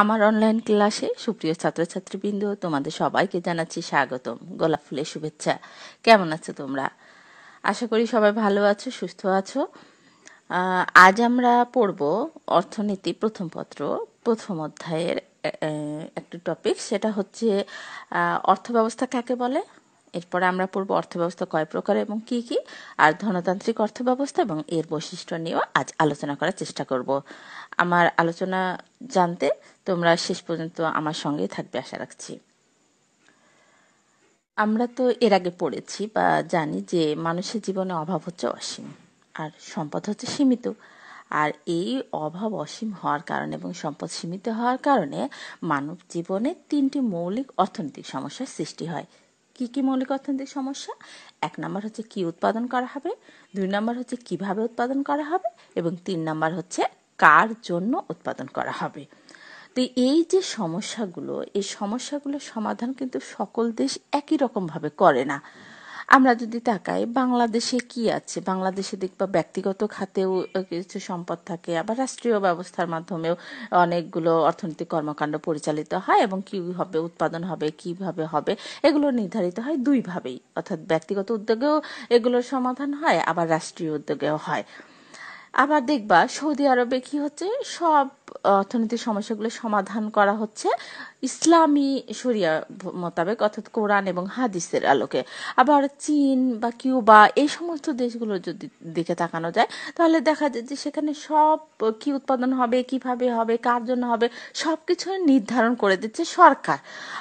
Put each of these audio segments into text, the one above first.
আমার অনলাইন ক্লাসে সুপ্রিয় ছাত্রছাত্রীবৃন্দ তোমাদের সবাইকে জানাচ্ছি স্বাগতম গোলাপ ফুলের শুভেচ্ছা কেমন আছো তোমরা আশা করি সবাই ভালো আছো সুস্থ আছো আজ আমরা পড়ব অর্থনীতি প্রথম পত্র প্রথম অধ্যায়ের একটি টপিক সেটা হচ্ছে অর্থব্যবস্থা কাকে বলে এরপরে আমরা পড়ব অর্থব্যবস্থা কয় প্রকার এবং কি কি আর ধনতান্ত্রিক অর্থব্যবস্থা এবং এর বৈশিষ্ট্য নিয়েও আজ আলোচনা করার চেষ্টা করব আমার আলোচনা জানতে তোমরা শেষ পর্যন্ত আমার সঙ্গেই থাকবে আশা রাখছি আমরা তো এর আগে পড়েছি বা জানি যে মানুষের জীবনে অভাব হচ্ছে অসীম আর সম্পদ হচ্ছে সীমিত আর এই অভাব অসীম হওয়ার কারণে এবং সম্পদ সীমিত হওয়ার কারণে মানব জীবনে তিনটি মৌলিক অর্থনৈতিক সমস্যার সৃষ্টি হয় কি কি মৌলিক অর্থনৈতিক সমস্যা এক নাম্বার হচ্ছে কি উৎপাদন করা হবে দুই নাম্বার হচ্ছে কিভাবে উৎপাদন করা হবে এবং তিন নাম্বার হচ্ছে কার জন্য উৎপাদন করা হবে তো এই যে সমস্যাগুলো এই সমস্যাগুলোর সমাধান কিন্তু সকল দেশ একই রকমভাবে করে না আমরা যদি তাকাই বাংলাদেশে কি আছে বাংলাদেশে দেখবা ব্যক্তিগত খাতেও কিছু সম্পদ থাকে আবার রাষ্ট্রীয় ব্যবস্থার মাধ্যমেও অনেকগুলো অর্থনৈতিক কর্মকাণ্ড পরিচালিত হয় এবং কি হবে উৎপাদন হবে কিভাবে হবে এগুলো নির্ধারিত হয় দুইভাবেই অর্থাৎ ব্যক্তিগত উদ্যোগেও এগুলোর সমাধান হয় আবার রাষ্ট্রীয় উদ্যোগেও হয় আবার দেখবা সৌদি আরবে কি হচ্ছে সব অর্থনৈতিক সমস্যাগুলো সমাধান করা হচ্ছে ইসলামী শরিয়া মোতাবেক অর্থাৎ কোরআন এবং হাদিসের আলোকে আবার চীন বা কিউবা এই সমস্ত দেশগুলো যদি দিকে তাকানো যায় তাহলে দেখা যায় যে সেখানে সব কি উৎপাদন হবে কিভাবে হবে কার জন্য হবে সব কিছু নির্ধারণ করে দিচ্ছে সরকার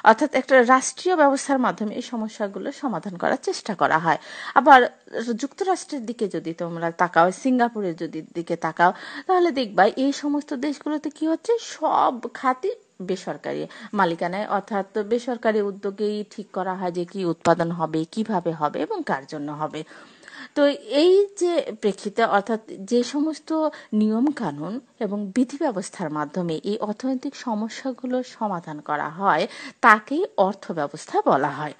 অর্থাৎ একটা রাষ্ট্রীয় ব্যবস্থার মাধ্যমে এই সমস্যাগুলো সমাধান করার চেষ্টা করা হয় আবার যুক্তরাষ্ট্রের দিকে যদি তোমরা তাকাও সিঙ্গাপুরের যদি দিকে তাকাও তাহলে দেখবা এই সমস্ত দেশগুলো এগুলোতে কি হচ্ছে সব খাতে বেসরকারি মালিকানায় অর্থাৎ বেসরকারি উদ্যোগেই ঠিক করা হয় যে কি উৎপাদন হবে কিভাবে হবে এবং কার জন্য হবে তো এই যে প্রেক্ষিতে অর্থাৎ যে সমস্ত নিয়ম কানুন এবং বিধি ব্যবস্থার মাধ্যমে এই অর্থনৈতিক সমস্যাগুলোর সমাধান করা হয় তাকেই অর্থ ব্যবস্থা বলা হয়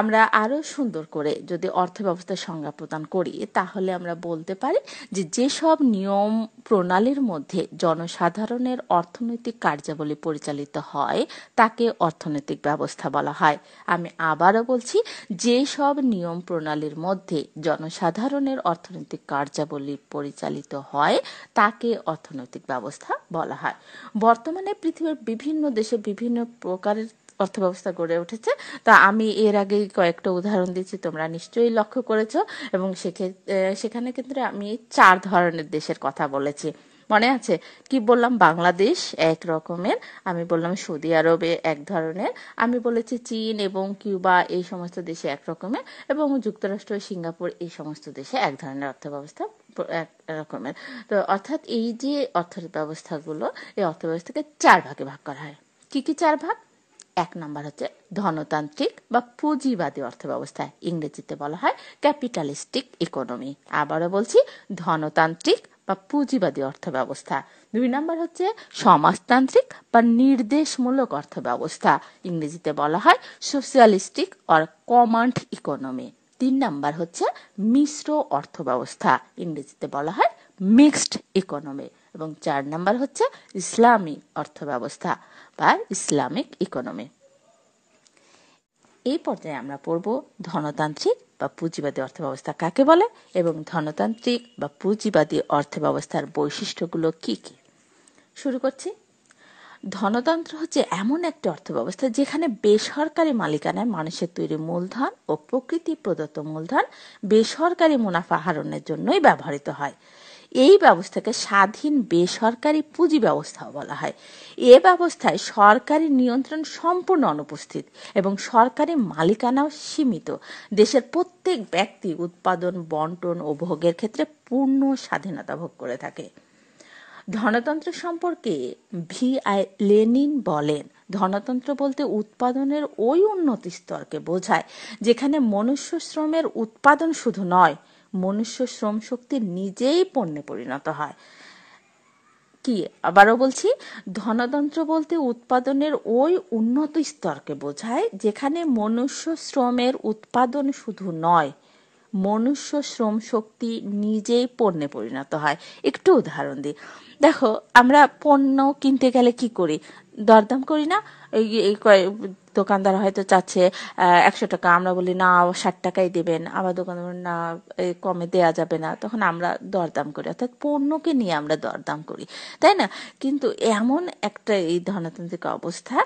আমরা আরও সুন্দর করে যদি অর্থব্যবস্থার সংজ্ঞা প্রদান করি তাহলে আমরা বলতে পারি যে যেসব নিয়ম প্রণালীর মধ্যে জনসাধারণের অর্থনৈতিক কার্যাবলী পরিচালিত হয় তাকে অর্থনৈতিক ব্যবস্থা বলা হয় আমি আবারও বলছি যেসব নিয়ম প্রণালীর মধ্যে জনসাধারণের অর্থনৈতিক কার্যাবলী পরিচালিত হয় তাকে অর্থনৈতিক ব্যবস্থা বলা হয় বর্তমানে পৃথিবীর বিভিন্ন দেশে বিভিন্ন প্রকারের অর্থব্যবস্থা গড়ে উঠেছে তা আমি এর আগেই কয়েকটা উদাহরণ দিচ্ছি তোমরা নিশ্চয়ই লক্ষ্য করেছ এবং সেখানে কিন্তু আমি চার ধরনের দেশের কথা বলেছি মনে আছে কি বললাম বাংলাদেশ এক রকমের আমি বললাম সৌদি আরবে এক ধরনের আমি বলেছি চীন এবং কিউবা এই সমস্ত দেশে এক রকমের এবং যুক্তরাষ্ট্র সিঙ্গাপুর এই সমস্ত দেশে এক ধরনের অর্থব্যবস্থা এক রকমের তো অর্থাৎ এই যে অর্থ ব্যবস্থাগুলো এই অর্থব্যবস্থাকে চার ভাগে ভাগ করা হয় কি কি চার ভাগ এক নম্বর হচ্ছে ধনতান্ত্রিক বা পুঁজিবাদী অর্থব্যবস্থা ইংরেজিতে বলা হয় ক্যাপিটালিস্টিক ইকোনমি আবারও বলছি ধনতান্ত্রিক বা পুঁজিবাদী অর্থব্যবস্থা দুই নম্বর হচ্ছে সমাজতান্ত্রিক বা নির্দেশমূলক অর্থব্যবস্থা ইংরেজিতে বলা হয় সোশ্যালিস্টিক অর কমান্ড ইকোনমি তিন নম্বর হচ্ছে মিশ্র অর্থব্যবস্থা ইংরেজিতে বলা হয় মিক্সড ইকোনমি এবং চার নাম্বার হচ্ছে ইসলামী অর্থব্যবস্থা বা ইসলামিক ইকোনমি এই পর্যায়ে আমরা পড়ব ধনতান্ত্রিক বা পুঁজিবাদী অর্থব্যবস্থা কাকে বলে এবং ধনতান্ত্রিক বা পুঁজিবাদী অর্থব্যবস্থার বৈশিষ্ট্যগুলো কি কি শুরু করছি ধনতন্ত্র হচ্ছে এমন একটি অর্থব্যবস্থা যেখানে বেসরকারি মালিকানায় মানুষের তৈরি মূলধন ও প্রকৃতি প্রদত্ত মূলধন বেসরকারি মুনাফা হারণের জন্যই ব্যবহৃত হয় এই ব্যবস্থাকে স্বাধীন বেসরকারি পুঁজি ব্যবস্থাও বলা হয় এ ব্যবস্থায় সরকারি নিয়ন্ত্রণ সম্পূর্ণ অনুপস্থিত এবং সরকারি মালিকানাও সীমিত দেশের প্রত্যেক ব্যক্তি উৎপাদন বন্টন ও ভোগের ক্ষেত্রে পূর্ণ স্বাধীনতা ভোগ করে থাকে ধনতন্ত্র সম্পর্কে ভি আই লেনিন বলেন ধনতন্ত্র বলতে উৎপাদনের ওই উন্নতি স্তরকে বোঝায় যেখানে মনুষ্য শ্রমের উৎপাদন শুধু নয় মনুষ্য শ্রমশক্তি নিজেই পণ্যে পরিণত হয় কি আবারও বলছি ধনতন্ত্র বলতে উৎপাদনের ওই উন্নত স্তরকে বোঝায় যেখানে মনুষ্য শ্রমের উৎপাদন শুধু নয় মনুষ্য শ্রম শক্তি নিজেই পণ্যে পরিণত হয় একটু উদাহরণ দিই দেখো আমরা পণ্য কিনতে গেলে কি করি দরদাম করি না দোকানদার হয়তো চাচ্ছে একশো টাকা আমরা বলি না ষাট টাকাই দেবেন আবার দোকানদার না কমে দেয়া যাবে না তখন আমরা দরদাম করি অর্থাৎ পণ্যকে নিয়ে আমরা দরদাম করি তাই না কিন্তু এমন একটা এই ধনতান্ত্রিক অবস্থা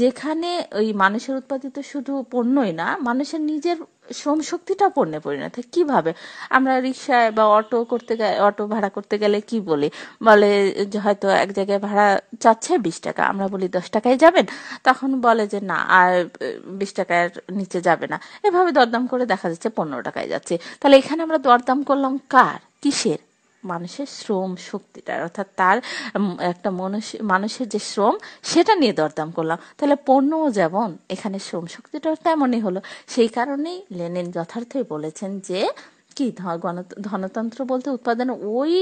যেখানে ওই মানুষের উৎপাদিত শুধু পণ্যই না মানুষের নিজের শ্রম শক্তিটা পণ্যে পরিণত হয় কিভাবে আমরা রিক্সায় বা অটো করতে গেলে অটো ভাড়া করতে গেলে কি বলি বলে হয়তো এক জায়গায় ভাড়া চাচ্ছে বিশ টাকা আমরা বলি দশ টাকায় যাবেন তখন বলে যে না আর বিশ টাকার নিচে যাবে না এভাবে দরদাম করে দেখা যাচ্ছে পনেরো টাকায় যাচ্ছে তাহলে এখানে আমরা দরদাম করলাম কার কিসের মানুষের শ্রম শক্তিটা অর্থাৎ তার একটা মানুষের যে শ্রম সেটা নিয়ে দরদাম করলাম তাহলে পণ্যও যেমন এখানে শ্রম শক্তিটাও তেমনই হলো সেই কারণেই লেনিন যথার্থই বলেছেন যে কি ধনতন্ত্র বলতে উৎপাদন ওই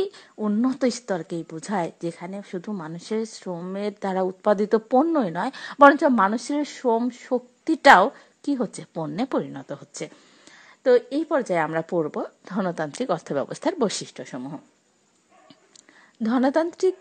উন্নত স্তরকেই বোঝায় যেখানে শুধু মানুষের শ্রমের দ্বারা উৎপাদিত পণ্যই নয় বরঞ্চ মানুষের শ্রম শক্তিটাও কি হচ্ছে পণ্যে পরিণত হচ্ছে তো এই পর্যায়ে আমরা পড়ব ধনতান্ত্রিক অর্থব্যবস্থার বৈশিষ্ট্যসমূহ ধনতান্ত্রিক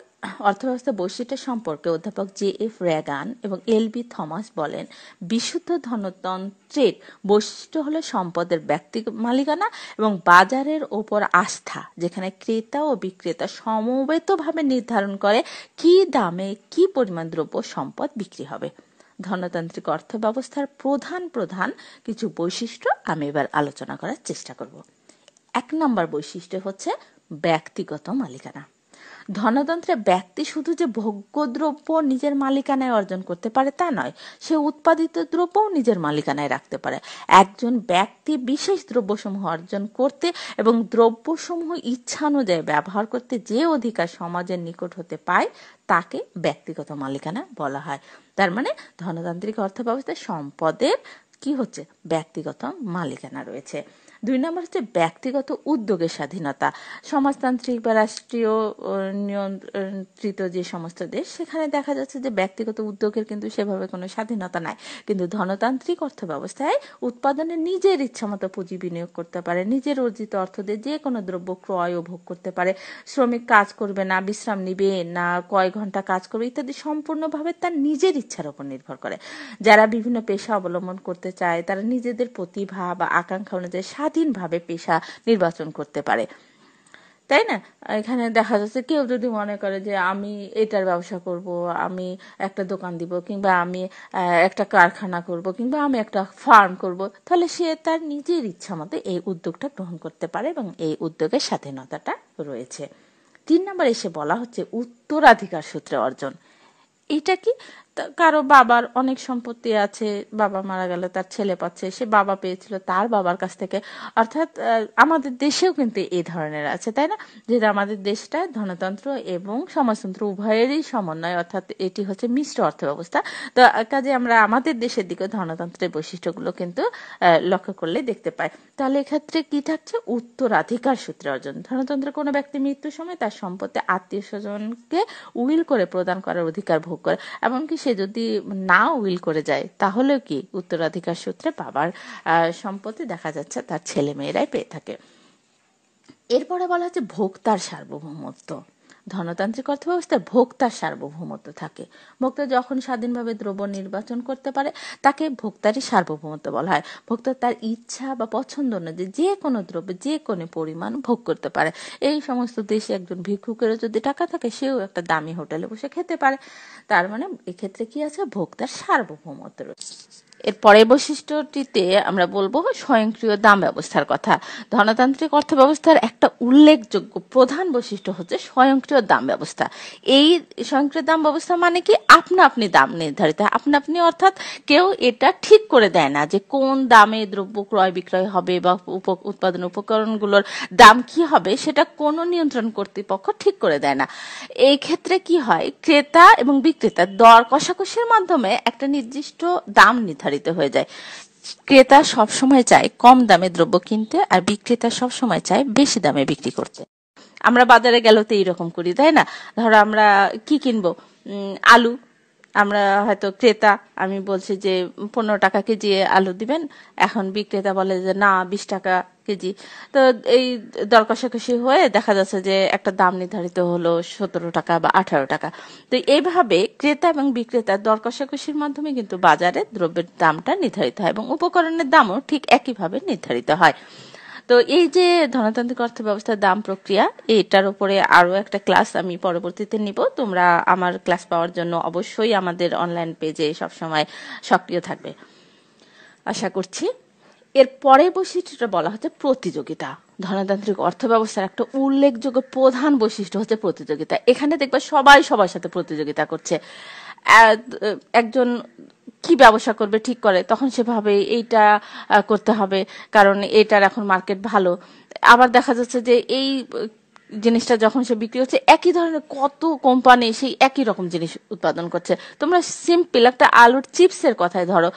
অর্থব্যবস্থা বৈশিষ্ট্য সম্পর্কে অধ্যাপক জে এফ র্যাগান এবং এল বি থমাস বলেন বিশুদ্ধ ধনতন্ত্রের বৈশিষ্ট্য হলো সম্পদের ব্যক্তি মালিকানা এবং বাজারের ওপর আস্থা যেখানে ক্রেতা ও বিক্রেতা সমবেতভাবে নির্ধারণ করে কি দামে কি পরিমাণ দ্রব্য সম্পদ বিক্রি হবে ধনতান্ত্রিক অর্থ ব্যবস্থার প্রধান প্রধান কিছু বৈশিষ্ট্য আমি এবার আলোচনা করার চেষ্টা করব এক নম্বর বৈশিষ্ট্য হচ্ছে ব্যক্তিগত মালিকানা ধনতন্ত্রে ব্যক্তি শুধু যে ভোগ্যদ্রব্য নিজের মালিকানায় অর্জন করতে পারে তা নয় সে উৎপাদিত দ্রব্যও নিজের মালিকানায় রাখতে পারে একজন ব্যক্তি বিশেষ দ্রব্যসমূহ অর্জন করতে এবং দ্রব্যসমূহ ইচ্ছানুযায়ী ব্যবহার করতে যে অধিকার সমাজের নিকট হতে পায় তাকে ব্যক্তিগত মালিকানা বলা হয় তার মানে ধনতান্ত্রিক অর্থ ব্যবস্থায় সম্পদের কি হচ্ছে ব্যক্তিগত মালিকানা রয়েছে দুই নম্বর হচ্ছে ব্যক্তিগত উদ্যোগের স্বাধীনতা সমাজতান্ত্রিক বা রাষ্ট্রীয় নিয়ন্ত্রিত যে সমস্ত দেশ সেখানে দেখা যাচ্ছে যে ব্যক্তিগত উদ্যোগের কিন্তু সেভাবে কোনো স্বাধীনতা নাই কিন্তু ধনতান্ত্রিক অর্থ ব্যবস্থায় উৎপাদনে নিজের ইচ্ছামতো পুঁজি বিনিয়োগ করতে পারে নিজের অর্জিত অর্থ দিয়ে যে কোনো দ্রব্য ক্রয় ও ভোগ করতে পারে শ্রমিক কাজ করবে না বিশ্রাম নিবে না কয় ঘন্টা কাজ করবে ইত্যাদি সম্পূর্ণভাবে তার নিজের ইচ্ছার উপর নির্ভর করে যারা বিভিন্ন পেশা অবলম্বন করতে চায় তারা নিজেদের প্রতিভা বা আকাঙ্ক্ষা অনুযায়ী স্বাধীনভাবে পেশা নির্বাচন করতে পারে তাই না এখানে দেখা যাচ্ছে কেউ যদি মনে করে যে আমি এটার ব্যবসা করব আমি একটা দোকান দিব কিংবা আমি একটা কারখানা করব কিংবা আমি একটা ফার্ম করব তাহলে সে তার নিজের ইচ্ছা মতো এই উদ্যোগটা গ্রহণ করতে পারে এবং এই উদ্যোগের স্বাধীনতাটা রয়েছে তিন নম্বর এসে বলা হচ্ছে উত্তরাধিকার সূত্রে অর্জন এটা কি কারো বাবার অনেক সম্পত্তি আছে বাবা মারা গেল তার ছেলে পাচ্ছে সে বাবা পেয়েছিল তার বাবার কাছ থেকে অর্থাৎ আমাদের দেশেও কিন্তু এই ধরনের আছে তাই না যেটা আমাদের দেশটা ধনতন্ত্র এবং সমাজতন্ত্র উভয়েরই সমন্বয় অর্থাৎ এটি হচ্ছে মিশ্র অর্থ ব্যবস্থা তো কাজে আমরা আমাদের দেশের দিকে ধনতন্ত্রের বৈশিষ্ট্যগুলো কিন্তু লক্ষ্য করলে দেখতে পাই তাহলে এক্ষেত্রে কি থাকছে উত্তরাধিকার সূত্রে অর্জন ধনতন্ত্রে কোনো ব্যক্তি মৃত্যুর সময় তার সম্পত্তি আত্মীয় স্বজনকে উইল করে প্রদান করার অধিকার ভোগ করে এমনকি সে যদি না উইল করে যায় তাহলেও কি উত্তরাধিকার সূত্রে বাবার সম্পত্তি দেখা যাচ্ছে তার ছেলে মেয়েরাই পেয়ে থাকে এরপরে বলা হচ্ছে ভোক্তার সার্বভৌমত্ব ধনতান্ত্রিক অর্থব্যবস্থায় ভোক্তার সার্বভৌমত্ব থাকে ভোক্তা যখন স্বাধীনভাবে দ্রব্য নির্বাচন করতে পারে তাকে ভোক্তারই সার্বভৌমত্ব বলা হয় ভোক্তা তার ইচ্ছা বা পছন্দ অনুযায়ী যে কোনো দ্রব্য যে কোনো পরিমাণ ভোগ করতে পারে এই সমস্ত দেশে একজন ভিক্ষুকেরও যদি টাকা থাকে সেও একটা দামি হোটেলে বসে খেতে পারে তার মানে এক্ষেত্রে কি আছে ভোক্তার সার্বভৌমত্ব রয়েছে এর পরের বৈশিষ্ট্যটিতে আমরা বলবো স্বয়ংক্রিয় দাম ব্যবস্থার কথা ধনতান্ত্রিক অর্থ ব্যবস্থার একটা উল্লেখযোগ্য প্রধান বৈশিষ্ট্য হচ্ছে স্বয়ংক্রিয় দাম ব্যবস্থা এই স্বয়ংক্রিয় দাম ব্যবস্থা মানে কি আপনা আপনি দাম নির্ধারিত আপনা আপনি অর্থাৎ কেউ এটা ঠিক করে দেয় না যে কোন দামে দ্রব্য ক্রয় বিক্রয় হবে বা উৎপাদন উপকরণগুলোর দাম কি হবে সেটা কোনো নিয়ন্ত্রণ কর্তৃপক্ষ ঠিক করে দেয় না এই ক্ষেত্রে কি হয় ক্রেতা এবং বিক্রেতা দর কষাকষির মাধ্যমে একটা নির্দিষ্ট দাম নির্ধারিত প্রসারিত হয়ে যায় ক্রেতা সময় চায় কম দামে দ্রব্য কিনতে আর বিক্রেতা সময় চায় বেশি দামে বিক্রি করতে আমরা বাজারে গেল তো এইরকম করি তাই না ধরো আমরা কি কিনবো আলু আমরা হয়তো ক্রেতা আমি বলছি যে পনেরো টাকা কেজি আলু দিবেন এখন বিক্রেতা বলে যে না বিশ টাকা কেজি তো এই দর কষাকষি হয়ে দেখা যাচ্ছে যে একটা দাম নির্ধারিত হলো সতেরো টাকা বা আঠারো টাকা তো এইভাবে ক্রেতা এবং বিক্রেতা দর কষাকষির মাধ্যমে কিন্তু বাজারে দ্রব্যের দামটা নির্ধারিত হয় এবং উপকরণের দামও ঠিক একইভাবে নির্ধারিত হয় তো এই যে ধনতান্ত্রিক অর্থ ব্যবস্থার দাম প্রক্রিয়া এটার উপরে আরও একটা ক্লাস আমি পরবর্তীতে নিব তোমরা আমার ক্লাস পাওয়ার জন্য অবশ্যই আমাদের অনলাইন পেজে সবসময় সক্রিয় থাকবে আশা করছি এর পরের বৈশিষ্ট্যটা বলা হচ্ছে প্রতিযোগিতা ধনতান্ত্রিক অর্থব্যবস্থার একটা উল্লেখযোগ্য প্রধান বৈশিষ্ট্য হচ্ছে প্রতিযোগিতা এখানে দেখবে সবাই সবার সাথে প্রতিযোগিতা করছে একজন কি ব্যবসা করবে ঠিক করে তখন সেভাবে এইটা করতে হবে কারণ এটার এখন মার্কেট ভালো আবার দেখা যাচ্ছে যে এই জিনিসটা যখন সে বিক্রি হচ্ছে একই ধরনের কত কোম্পানি সেই একই রকম জিনিস উৎপাদন করছে তোমরা সিম্পল একটা আলুর চিপসের কথাই ধরো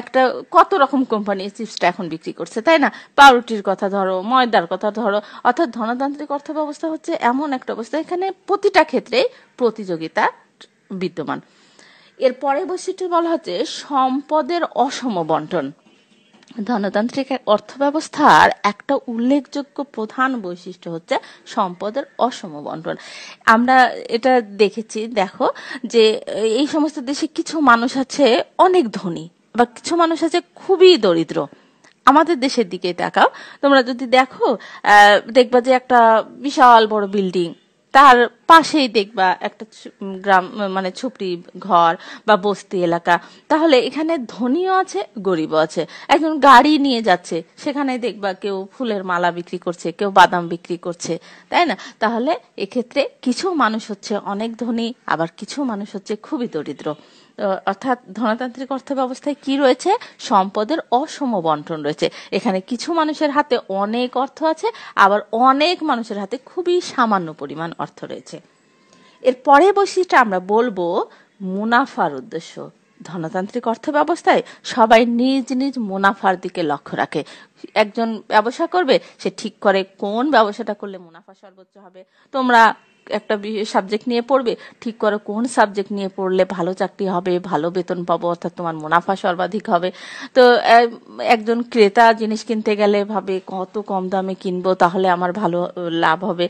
একটা কত রকম কোম্পানি চিপসটা এখন বিক্রি করছে তাই না পাউরুটির কথা ধরো ময়দার কথা ধরো অর্থাৎ ধনতান্ত্রিক অর্থ ব্যবস্থা হচ্ছে এমন একটা অবস্থা এখানে প্রতিটা ক্ষেত্রেই প্রতিযোগিতা বিদ্যমান এর পরে বৈশিষ্ট্য বলা হচ্ছে সম্পদের অসম বন্টন ধনতান্ত্রিক অর্থ ব্যবস্থার একটা উল্লেখযোগ্য প্রধান বৈশিষ্ট্য হচ্ছে সম্পদের অসম বন্টন আমরা এটা দেখেছি দেখো যে এই সমস্ত দেশে কিছু মানুষ আছে অনেক ধনী বা কিছু মানুষ আছে খুবই দরিদ্র আমাদের দেশের দিকে তাকাও তোমরা যদি দেখো দেখবা যে একটা বিশাল বড় বিল্ডিং তার পাশেই দেখবা একটা গ্রাম মানে ছুপড়ি ঘর বা বস্তি এলাকা তাহলে এখানে ধনীও আছে গরিবও আছে একজন গাড়ি নিয়ে যাচ্ছে সেখানে দেখবা কেউ ফুলের মালা বিক্রি করছে কেউ বাদাম বিক্রি করছে তাই না তাহলে এক্ষেত্রে কিছু মানুষ হচ্ছে অনেক ধনী আবার কিছু মানুষ হচ্ছে খুবই দরিদ্র অর্থাৎ ধনতান্ত্রিক অর্থ ব্যবস্থায় কি রয়েছে সম্পদের অসম বন্টন রয়েছে এখানে কিছু মানুষের হাতে অনেক অর্থ আছে আবার অনেক মানুষের হাতে খুবই সামান্য পরিমাণ অর্থ রয়েছে এর পরে বৈশিষ্ট্য আমরা বলবো মুনাফার উদ্দেশ্য ধনতান্ত্রিক অর্থ ব্যবস্থায় সবাই নিজ নিজ মুনাফার দিকে লক্ষ্য রাখে একজন ব্যবসা করবে সে ঠিক করে কোন ব্যবসাটা করলে মুনাফা সর্বোচ্চ হবে তোমরা একটা সাবজেক্ট নিয়ে পড়বে ঠিক করে কোন সাবজেক্ট নিয়ে পড়লে ভালো চাকরি হবে ভালো বেতন পাবো অর্থাৎ তোমার মুনাফা সর্বাধিক হবে তো একজন ক্রেতা জিনিস কিনতে গেলে ভাবে কত কম দামে কিনবো তাহলে আমার ভালো লাভ হবে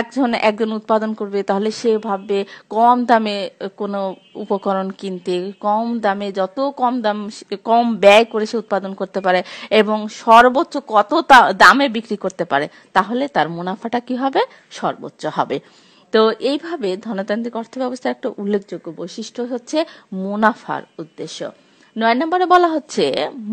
একজন একজন উৎপাদন করবে তাহলে সে ভাববে কম দামে কোনো উপকরণ কিনতে কম দামে যত কম দাম কম ব্যয় করে সে উৎপাদন করতে পারে এবং সর্ব সর্বোচ্চ কত দামে বিক্রি করতে পারে তাহলে তার মুনাফাটা কি হবে সর্বোচ্চ হবে তো এইভাবে ধনতান্ত্রিক অর্থব্যবস্থার একটা উল্লেখযোগ্য বৈশিষ্ট্য হচ্ছে মুনাফার উদ্দেশ্য নয় নম্বরে বলা হচ্ছে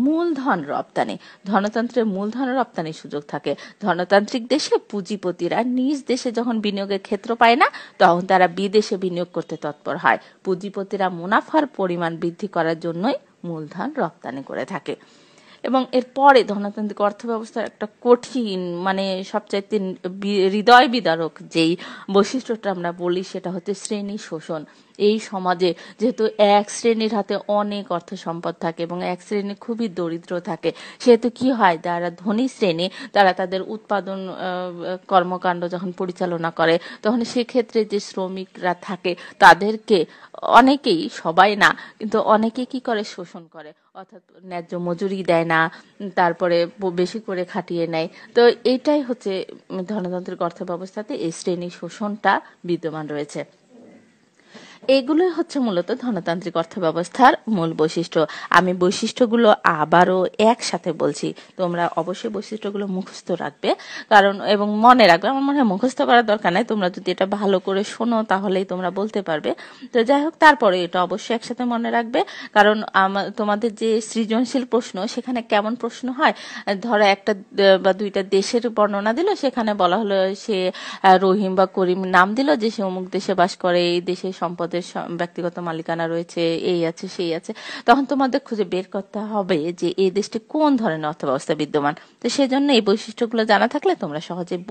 মূলধন রপ্তানি ধনতন্ত্রের মূলধন রপ্তানির সুযোগ থাকে ধনতান্ত্রিক দেশে পুঁজিপতিরা নিজ দেশে যখন বিনিয়োগের ক্ষেত্র পায় না তখন তারা বিদেশে বিনিয়োগ করতে তৎপর হয় পুঁজিপতিরা মুনাফার পরিমাণ বৃদ্ধি করার জন্যই মূলধন রপ্তানি করে থাকে এবং এরপরে ধনতান্ত্রিক ব্যবস্থার একটা কঠিন মানে সবচাইতে হৃদয় বিদারক যেই বৈশিষ্ট্যটা আমরা বলি সেটা হচ্ছে শ্রেণী শোষণ এই সমাজে যেহেতু এক শ্রেণীর হাতে অনেক অর্থ সম্পদ থাকে এবং এক শ্রেণী খুবই দরিদ্র থাকে সেহেতু কি হয় যারা ধনী শ্রেণী তারা তাদের উৎপাদন কর্মকাণ্ড যখন পরিচালনা করে তখন সেক্ষেত্রে যে শ্রমিকরা থাকে তাদেরকে অনেকেই সবাই না কিন্তু অনেকে কি করে শোষণ করে অর্থাৎ ন্যায্য মজুরি দেয় না তারপরে বেশি করে খাটিয়ে নেয় তো এটাই হচ্ছে ধনতান্ত্রিক অর্থ ব্যবস্থাতে এই শ্রেণী শোষণটা বিদ্যমান রয়েছে এগুলোই হচ্ছে মূলত ধনতান্ত্রিক অর্থব্যবস্থার মূল বৈশিষ্ট্য আমি বৈশিষ্ট্যগুলো আবারও একসাথে বলছি তোমরা অবশ্যই বৈশিষ্ট্যগুলো মুখস্থ রাখবে কারণ এবং মনে রাখবে আমার মনে হয় মুখস্থ করার দরকার নাই তোমরা যদি এটা ভালো করে শোনো তাহলেই তোমরা বলতে পারবে তো যাই হোক তারপরে এটা অবশ্যই একসাথে মনে রাখবে কারণ তোমাদের যে সৃজনশীল প্রশ্ন সেখানে কেমন প্রশ্ন হয় ধরো একটা বা দুইটা দেশের বর্ণনা দিল সেখানে বলা হলো সে রহিম বা করিম নাম দিল যে সে অমুক দেশে বাস করে এই দেশের সম্পদ সম্পদের ব্যক্তিগত মালিকানা রয়েছে এই আছে সেই আছে তখন তোমাদের খুঁজে বের করতে হবে যে এই দেশটি কোন ধরনের অর্থব্যবস্থা বিদ্যমান তো সেজন্য এই বৈশিষ্ট্যগুলো জানা থাকলে তোমরা সহজে